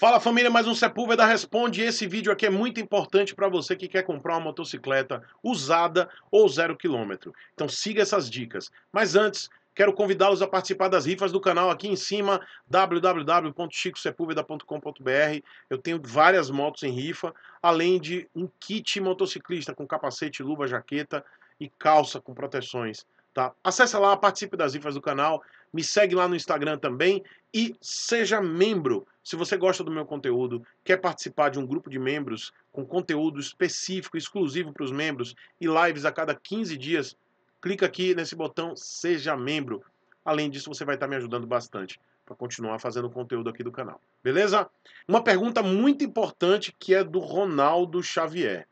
Fala família, mais um Sepúlveda Responde. Esse vídeo aqui é muito importante para você que quer comprar uma motocicleta usada ou zero quilômetro. Então siga essas dicas. Mas antes, quero convidá-los a participar das rifas do canal aqui em cima, www.chicosepulveda.com.br. Eu tenho várias motos em rifa, além de um kit motociclista com capacete, luva, jaqueta e calça com proteções. Tá? Acesse lá, participe das rifas do canal, me segue lá no Instagram também e seja membro. Se você gosta do meu conteúdo, quer participar de um grupo de membros com conteúdo específico, exclusivo para os membros e lives a cada 15 dias, clica aqui nesse botão Seja Membro. Além disso, você vai estar me ajudando bastante para continuar fazendo conteúdo aqui do canal. Beleza? Uma pergunta muito importante que é do Ronaldo Xavier.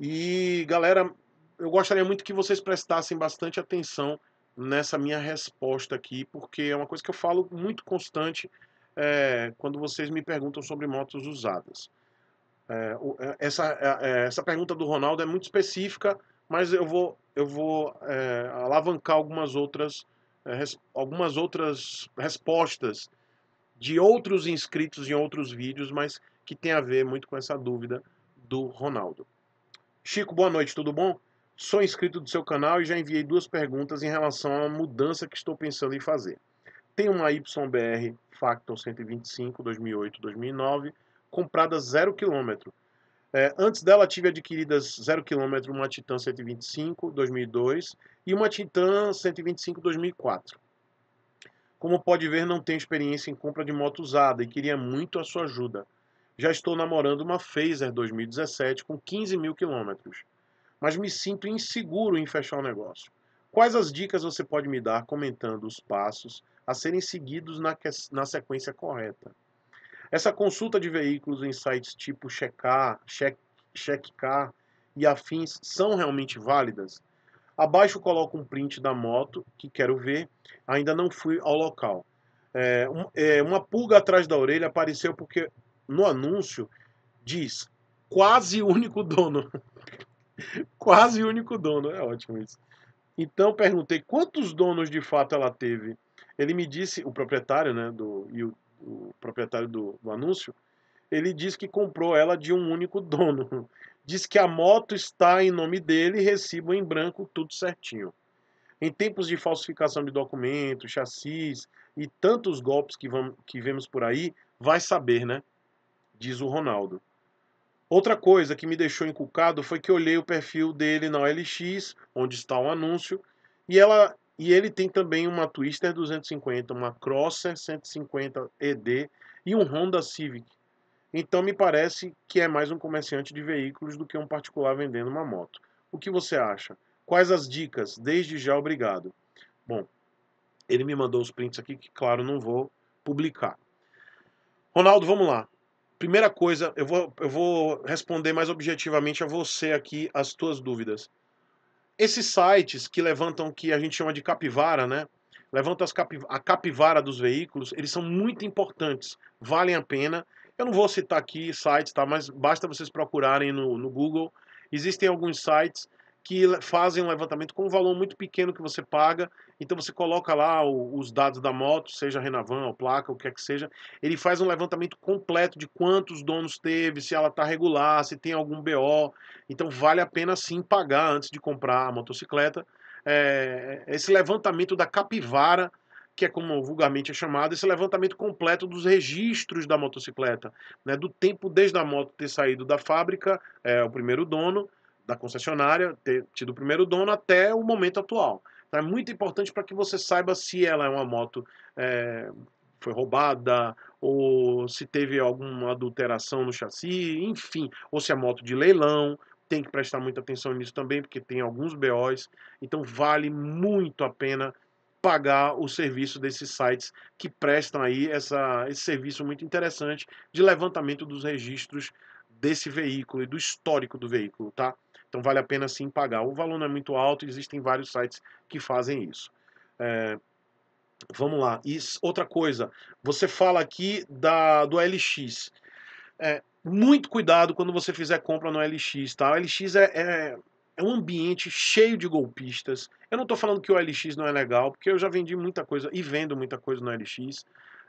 E galera, eu gostaria muito que vocês prestassem bastante atenção nessa minha resposta aqui, porque é uma coisa que eu falo muito constante é, quando vocês me perguntam sobre motos usadas. É, é essa, é, é, essa pergunta do Ronaldo é muito específica, mas eu vou, eu vou é, alavancar algumas outras, res, algumas outras respostas de outros inscritos em outros vídeos, mas que tem a ver muito com essa dúvida do Ronaldo. Chico, boa noite, tudo bom? Sou inscrito do seu canal e já enviei duas perguntas em relação à mudança que estou pensando em fazer. Tenho uma YBR Factor 125 2008-2009 comprada zero quilômetro. É, antes dela tive adquiridas zero quilômetro uma Titan 125 2002 e uma Titan 125 2004. Como pode ver, não tenho experiência em compra de moto usada e queria muito a sua ajuda. Já estou namorando uma Phaser 2017 com 15 mil quilômetros mas me sinto inseguro em fechar o negócio. Quais as dicas você pode me dar comentando os passos a serem seguidos na, que... na sequência correta? Essa consulta de veículos em sites tipo Checar, Checkcar e afins são realmente válidas? Abaixo coloco um print da moto que quero ver, ainda não fui ao local. É, um, é, uma pulga atrás da orelha apareceu porque no anúncio diz quase único dono. Quase único dono, é ótimo isso. Então perguntei quantos donos de fato ela teve. Ele me disse, o proprietário, né, do, e o, o proprietário do, do anúncio, ele disse que comprou ela de um único dono. Diz que a moto está em nome dele, recibo em branco, tudo certinho. Em tempos de falsificação de documentos, chassis e tantos golpes que, vamos, que vemos por aí, vai saber, né? Diz o Ronaldo. Outra coisa que me deixou inculcado foi que olhei o perfil dele na OLX, onde está o anúncio, e ela e ele tem também uma Twister 250, uma Crosser 150 ED e um Honda Civic. Então me parece que é mais um comerciante de veículos do que um particular vendendo uma moto. O que você acha? Quais as dicas? Desde já, obrigado. Bom, ele me mandou os prints aqui que, claro, não vou publicar. Ronaldo, vamos lá. Primeira coisa, eu vou, eu vou responder mais objetivamente a você aqui as tuas dúvidas. Esses sites que levantam que a gente chama de capivara, né? Levantam a capivara dos veículos, eles são muito importantes, valem a pena. Eu não vou citar aqui sites, tá? Mas basta vocês procurarem no, no Google. Existem alguns sites que fazem um levantamento com um valor muito pequeno que você paga. Então você coloca lá os dados da moto, seja Renavan ou placa, o que quer que seja. Ele faz um levantamento completo de quantos donos teve, se ela está regular, se tem algum BO. Então vale a pena sim pagar antes de comprar a motocicleta. É, esse levantamento da capivara, que é como vulgarmente é chamado, esse levantamento completo dos registros da motocicleta, né, do tempo desde a moto ter saído da fábrica, é, o primeiro dono, da concessionária, ter tido o primeiro dono até o momento atual. Então é muito importante para que você saiba se ela é uma moto é, foi roubada ou se teve alguma adulteração no chassi, enfim, ou se é moto de leilão. Tem que prestar muita atenção nisso também, porque tem alguns BOs. Então vale muito a pena pagar o serviço desses sites que prestam aí essa, esse serviço muito interessante de levantamento dos registros desse veículo e do histórico do veículo, tá? Então vale a pena sim pagar. O valor não é muito alto, existem vários sites que fazem isso. É, vamos lá. E outra coisa, você fala aqui da, do LX. É, muito cuidado quando você fizer compra no LX, tá? O LX é, é, é um ambiente cheio de golpistas. Eu não estou falando que o LX não é legal, porque eu já vendi muita coisa e vendo muita coisa no LX.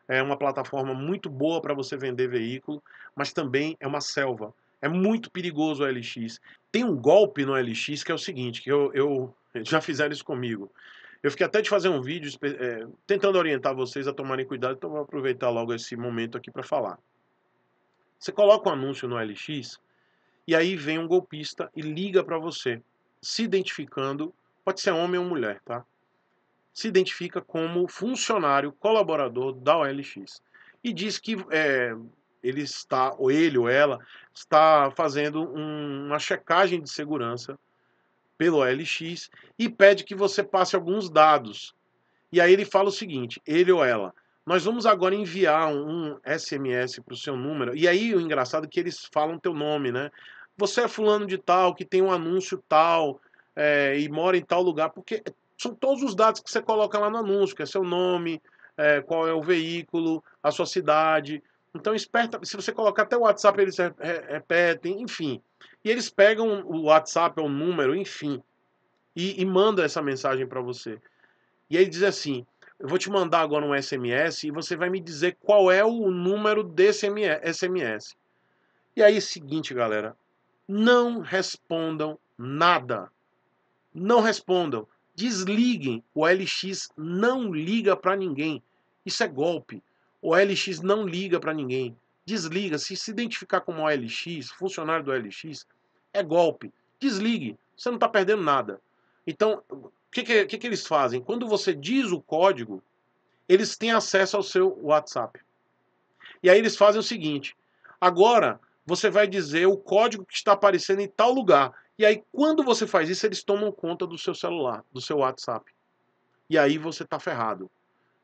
É uma plataforma muito boa para você vender veículo, mas também é uma selva. É muito perigoso o LX. Tem um golpe no LX que é o seguinte, que eu, eu já fizeram isso comigo. Eu fiquei até de fazer um vídeo é, tentando orientar vocês a tomarem cuidado, então vou aproveitar logo esse momento aqui para falar. Você coloca um anúncio no LX e aí vem um golpista e liga para você, se identificando, pode ser homem ou mulher, tá? Se identifica como funcionário, colaborador da OLX e diz que é, ele está, ou ele ou ela, está fazendo um, uma checagem de segurança pelo OLX e pede que você passe alguns dados. E aí ele fala o seguinte, ele ou ela, nós vamos agora enviar um, um SMS para o seu número. E aí o engraçado é que eles falam teu nome, né? Você é fulano de tal, que tem um anúncio tal, é, e mora em tal lugar, porque são todos os dados que você coloca lá no anúncio, que é seu nome, é, qual é o veículo, a sua cidade, então, esperta, se você colocar até o WhatsApp, eles repetem, enfim. E eles pegam o WhatsApp, é número, enfim, e, e manda essa mensagem para você. E aí diz assim: eu vou te mandar agora um SMS e você vai me dizer qual é o número desse SMS. E aí, é seguinte, galera, não respondam nada. Não respondam. Desliguem. O LX não liga para ninguém. Isso é golpe. O LX não liga para ninguém. Desliga. Se se identificar como OLX, funcionário do OLX, é golpe. Desligue. Você não está perdendo nada. Então, o que, que, que, que eles fazem? Quando você diz o código, eles têm acesso ao seu WhatsApp. E aí eles fazem o seguinte: agora você vai dizer o código que está aparecendo em tal lugar. E aí, quando você faz isso, eles tomam conta do seu celular, do seu WhatsApp. E aí você está ferrado.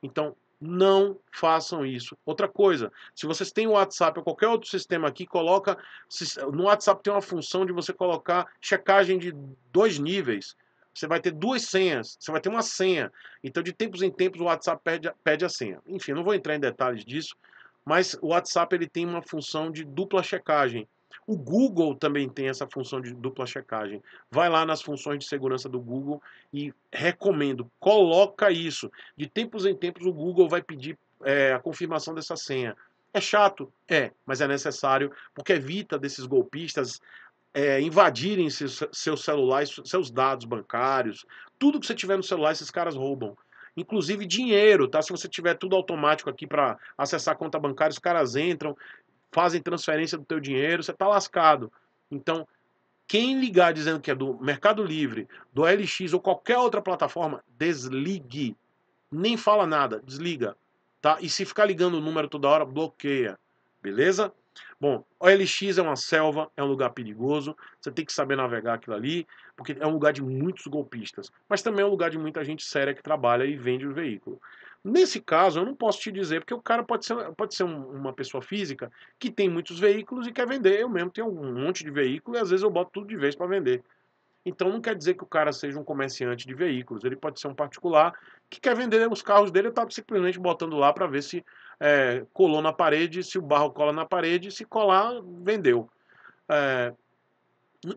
Então, não façam isso. Outra coisa, se vocês têm o WhatsApp ou qualquer outro sistema aqui, coloca. No WhatsApp tem uma função de você colocar checagem de dois níveis. Você vai ter duas senhas, você vai ter uma senha. Então, de tempos em tempos, o WhatsApp pede, pede a senha. Enfim, não vou entrar em detalhes disso, mas o WhatsApp ele tem uma função de dupla checagem. O Google também tem essa função de dupla checagem. Vai lá nas funções de segurança do Google e recomendo, coloca isso. De tempos em tempos o Google vai pedir é, a confirmação dessa senha. É chato? É, mas é necessário porque evita desses golpistas é, invadirem seus, seus celulares, seus dados bancários, tudo que você tiver no celular, esses caras roubam. Inclusive dinheiro, tá? Se você tiver tudo automático aqui para acessar a conta bancária, os caras entram, fazem transferência do teu dinheiro, você está lascado. Então, quem ligar dizendo que é do Mercado Livre, do LX ou qualquer outra plataforma, desligue. Nem fala nada, desliga. Tá? E se ficar ligando o número toda hora, bloqueia. Beleza? Bom, OLX é uma selva, é um lugar perigoso, você tem que saber navegar aquilo ali, porque é um lugar de muitos golpistas, mas também é um lugar de muita gente séria que trabalha e vende o veículo. Nesse caso, eu não posso te dizer, porque o cara pode ser, pode ser um, uma pessoa física que tem muitos veículos e quer vender. Eu mesmo tenho um monte de veículo e às vezes eu boto tudo de vez para vender. Então não quer dizer que o cara seja um comerciante de veículos, ele pode ser um particular que quer vender os carros dele, está simplesmente botando lá para ver se é, colou na parede, se o barro cola na parede, se colar, vendeu. É,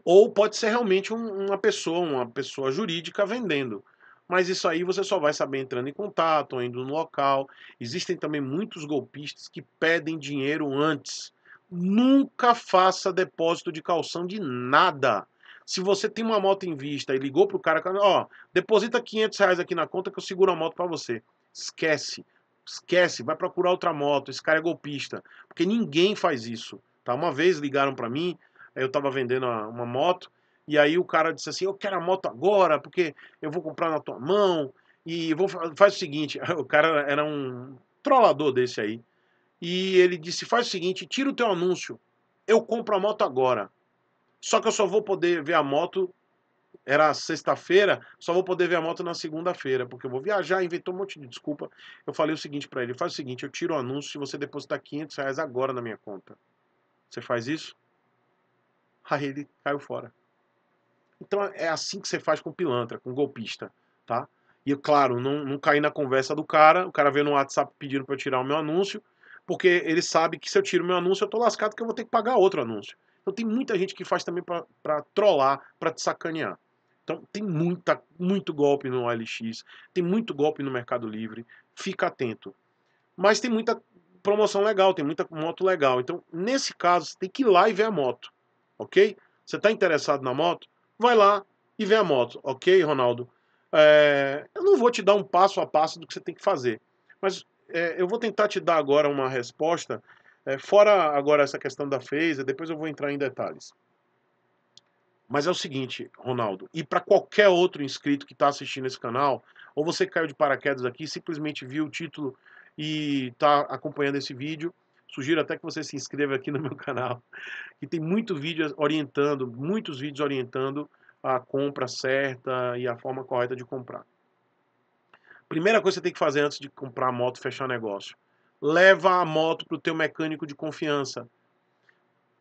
ou pode ser realmente um, uma pessoa, uma pessoa jurídica vendendo. Mas isso aí você só vai saber entrando em contato, ou indo no local. Existem também muitos golpistas que pedem dinheiro antes. Nunca faça depósito de calção de nada. Se você tem uma moto em vista e ligou pro cara, ó, deposita 500 reais aqui na conta que eu seguro a moto para você. Esquece, esquece, vai procurar outra moto. Esse cara é golpista, porque ninguém faz isso. Tá? Uma vez ligaram para mim, eu estava vendendo uma moto e aí o cara disse assim: Eu quero a moto agora, porque eu vou comprar na tua mão. E vou faz o seguinte: o cara era um trollador desse aí. E ele disse: Faz o seguinte, tira o teu anúncio. Eu compro a moto agora. Só que eu só vou poder ver a moto. Era sexta-feira, só vou poder ver a moto na segunda-feira, porque eu vou viajar. Inventou um monte de desculpa. Eu falei o seguinte para ele: Faz o seguinte, eu tiro o anúncio se você depositar 500 reais agora na minha conta. Você faz isso? Aí ele caiu fora. Então é assim que você faz com pilantra, com golpista, tá? E claro, não, não caí na conversa do cara, o cara veio no WhatsApp pedindo para eu tirar o meu anúncio, porque ele sabe que se eu tiro o meu anúncio, eu tô lascado que eu vou ter que pagar outro anúncio. Então tem muita gente que faz também para trollar, para te sacanear. Então tem muita, muito golpe no OLX, tem muito golpe no Mercado Livre, fica atento. Mas tem muita promoção legal, tem muita moto legal. Então, nesse caso, você tem que ir lá e ver a moto, ok? Você está interessado na moto? vai lá e vê a moto. Ok, Ronaldo? É, eu não vou te dar um passo a passo do que você tem que fazer, mas é, eu vou tentar te dar agora uma resposta, é, fora agora essa questão da phase, depois eu vou entrar em detalhes. Mas é o seguinte, Ronaldo, e para qualquer outro inscrito que está assistindo esse canal, ou você caiu de paraquedas aqui, simplesmente viu o título e está acompanhando esse vídeo, Sugiro até que você se inscreva aqui no meu canal, que tem muito vídeo orientando, muitos vídeos orientando a compra certa e a forma correta de comprar. Primeira coisa que você tem que fazer antes de comprar a moto, fechar negócio. Leva a moto para o teu mecânico de confiança.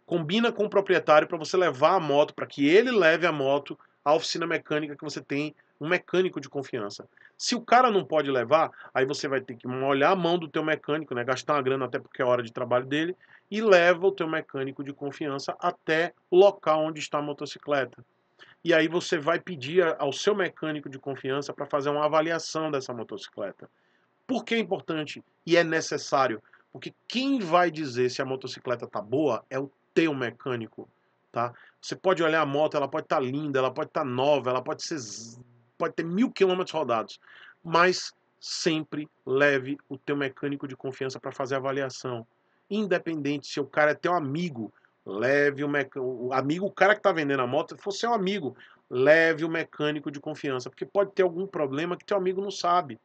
Combina com o proprietário para você levar a moto, para que ele leve a moto à oficina mecânica que você tem um mecânico de confiança. Se o cara não pode levar, aí você vai ter que molhar a mão do teu mecânico, né? gastar uma grana até porque é hora de trabalho dele, e leva o teu mecânico de confiança até o local onde está a motocicleta. E aí você vai pedir ao seu mecânico de confiança para fazer uma avaliação dessa motocicleta. Por que é importante e é necessário? Porque quem vai dizer se a motocicleta tá boa é o teu mecânico, tá? Você pode olhar a moto, ela pode estar tá linda, ela pode estar tá nova, ela pode ser pode ter mil quilômetros rodados, mas sempre leve o teu mecânico de confiança para fazer a avaliação. Independente se o cara é teu amigo, leve o, mec... o amigo, o cara que está vendendo a moto, se for seu amigo, leve o mecânico de confiança, porque pode ter algum problema que teu amigo não sabe.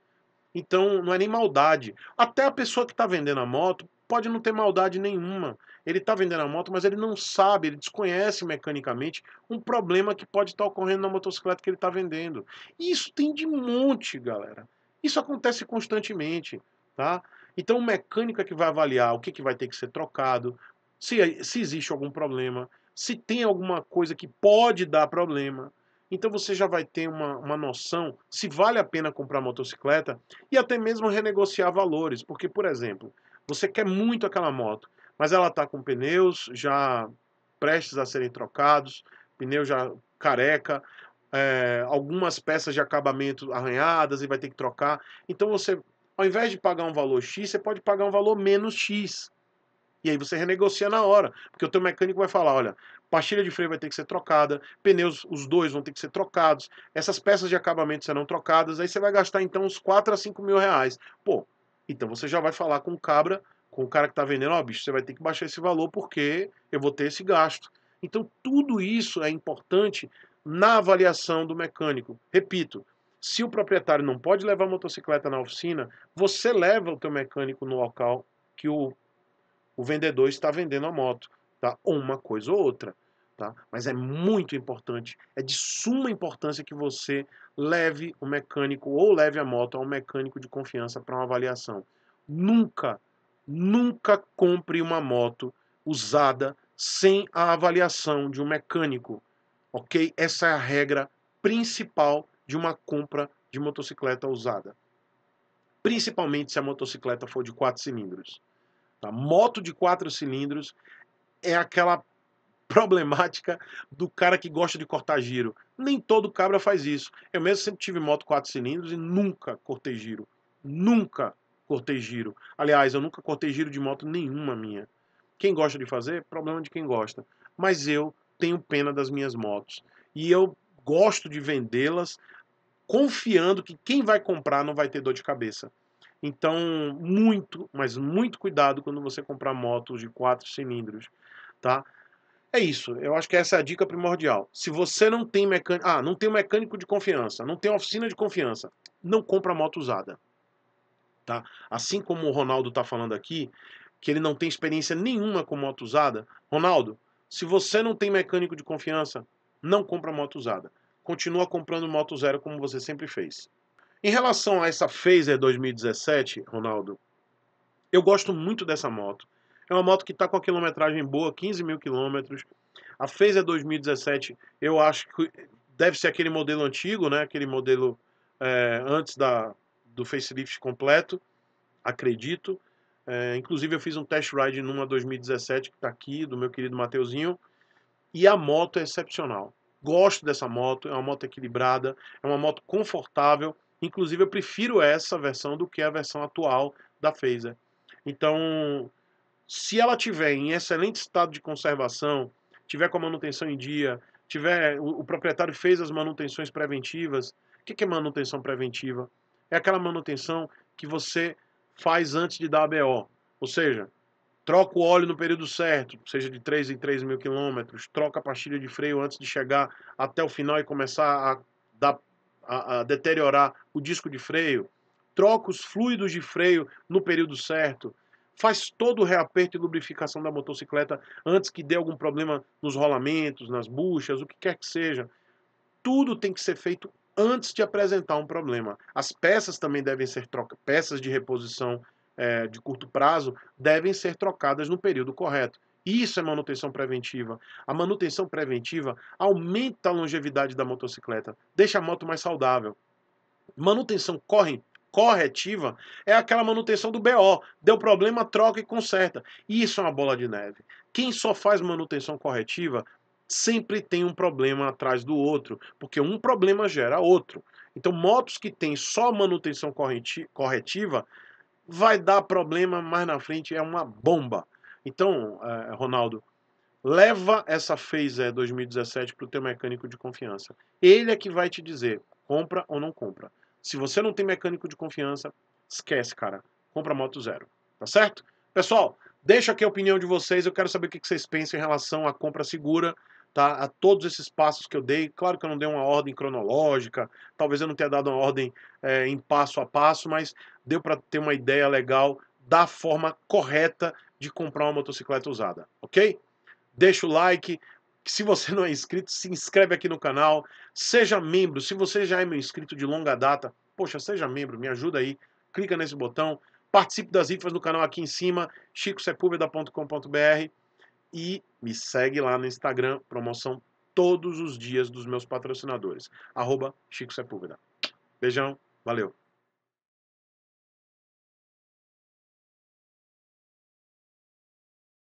Então não é nem maldade. Até a pessoa que está vendendo a moto pode não ter maldade nenhuma. Ele está vendendo a moto, mas ele não sabe, ele desconhece mecanicamente um problema que pode estar tá ocorrendo na motocicleta que ele está vendendo. E isso tem de monte, galera. Isso acontece constantemente, tá? Então, o mecânico é que vai avaliar o que, que vai ter que ser trocado, se, é, se existe algum problema, se tem alguma coisa que pode dar problema. Então você já vai ter uma, uma noção se vale a pena comprar motocicleta e até mesmo renegociar valores. Porque, por exemplo, você quer muito aquela moto, mas ela está com pneus já prestes a serem trocados, pneu já careca, é, algumas peças de acabamento arranhadas e vai ter que trocar. Então você, ao invés de pagar um valor X, você pode pagar um valor menos X. E aí você renegocia na hora, porque o teu mecânico vai falar, olha, pastilha de freio vai ter que ser trocada, pneus, os dois vão ter que ser trocados, essas peças de acabamento serão trocadas, aí você vai gastar então uns 4 a 5 mil reais. Pô, então você já vai falar com o cabra, com o cara que está vendendo, ó, oh, bicho, você vai ter que baixar esse valor porque eu vou ter esse gasto. Então tudo isso é importante na avaliação do mecânico. Repito, se o proprietário não pode levar a motocicleta na oficina, você leva o teu mecânico no local que o, o vendedor está vendendo a moto, tá? Uma coisa ou outra. Tá? Mas é muito importante, é de suma importância que você leve o mecânico ou leve a moto a um mecânico de confiança para uma avaliação. Nunca, nunca compre uma moto usada sem a avaliação de um mecânico, ok? Essa é a regra principal de uma compra de motocicleta usada. Principalmente se a motocicleta for de quatro cilindros. A tá? moto de quatro cilindros é aquela problemática do cara que gosta de cortar giro. Nem todo cabra faz isso. Eu mesmo sempre tive moto quatro cilindros e nunca cortei giro. Nunca cortei giro. Aliás, eu nunca cortei giro de moto nenhuma minha. Quem gosta de fazer, problema de quem gosta. Mas eu tenho pena das minhas motos. E eu gosto de vendê-las confiando que quem vai comprar não vai ter dor de cabeça. Então, muito, mas muito cuidado quando você comprar motos de quatro cilindros, tá? É isso, eu acho que essa é a dica primordial. Se você não tem mecânico, ah, não tem mecânico de confiança, não tem oficina de confiança, não compra moto usada. Tá? Assim como o Ronaldo está falando aqui, que ele não tem experiência nenhuma com moto usada, Ronaldo, se você não tem mecânico de confiança, não compra moto usada. Continua comprando moto zero como você sempre fez. Em relação a essa Phaser 2017, Ronaldo, eu gosto muito dessa moto. É uma moto que está com a quilometragem boa, 15 mil quilômetros. A Phaser 2017, eu acho que deve ser aquele modelo antigo, né? Aquele modelo é, antes da, do facelift completo, acredito. É, inclusive, eu fiz um test ride numa 2017 que está aqui, do meu querido Mateuzinho. E a moto é excepcional. Gosto dessa moto, é uma moto equilibrada, é uma moto confortável. Inclusive, eu prefiro essa versão do que a versão atual da Phaser. Então, se ela tiver em excelente estado de conservação, tiver com a manutenção em dia, tiver o, o proprietário fez as manutenções preventivas. O que, que é manutenção preventiva? É aquela manutenção que você faz antes de dar a BO. Ou seja, troca o óleo no período certo, seja de 3 em 3 mil quilômetros, troca a pastilha de freio antes de chegar até o final e começar a, dar, a, a deteriorar o disco de freio, troca os fluidos de freio no período certo, faz todo o reaperto e lubrificação da motocicleta antes que dê algum problema nos rolamentos, nas buchas, o que quer que seja. Tudo tem que ser feito antes de apresentar um problema. As peças também devem ser trocadas, peças de reposição é, de curto prazo devem ser trocadas no período correto. Isso é manutenção preventiva. A manutenção preventiva aumenta a longevidade da motocicleta, deixa a moto mais saudável. Manutenção corre corretiva é aquela manutenção do BO. Deu problema, troca e conserta. Isso é uma bola de neve. Quem só faz manutenção corretiva sempre tem um problema atrás do outro, porque um problema gera outro. Então, motos que têm só manutenção corretiva vai dar problema mais na frente, é uma bomba. Então, é, Ronaldo, leva essa Phaser 2017 para o teu mecânico de confiança. Ele é que vai te dizer, compra ou não compra. Se você não tem mecânico de confiança, esquece, cara. Compra moto zero. Tá certo? Pessoal, deixa aqui a opinião de vocês. Eu quero saber o que vocês pensam em relação à compra segura. Tá, a todos esses passos que eu dei. Claro que eu não dei uma ordem cronológica, talvez eu não tenha dado uma ordem é, em passo a passo, mas deu para ter uma ideia legal da forma correta de comprar uma motocicleta usada, ok? Deixa o like, se você não é inscrito, se inscreve aqui no canal, seja membro. Se você já é meu inscrito de longa data, poxa, seja membro, me ajuda aí, clica nesse botão, participe das rifas no canal aqui em cima, chicosepulveda.com.br e me segue lá no Instagram, promoção todos os dias dos meus patrocinadores, arroba Chico Sepúlveda. Beijão, valeu!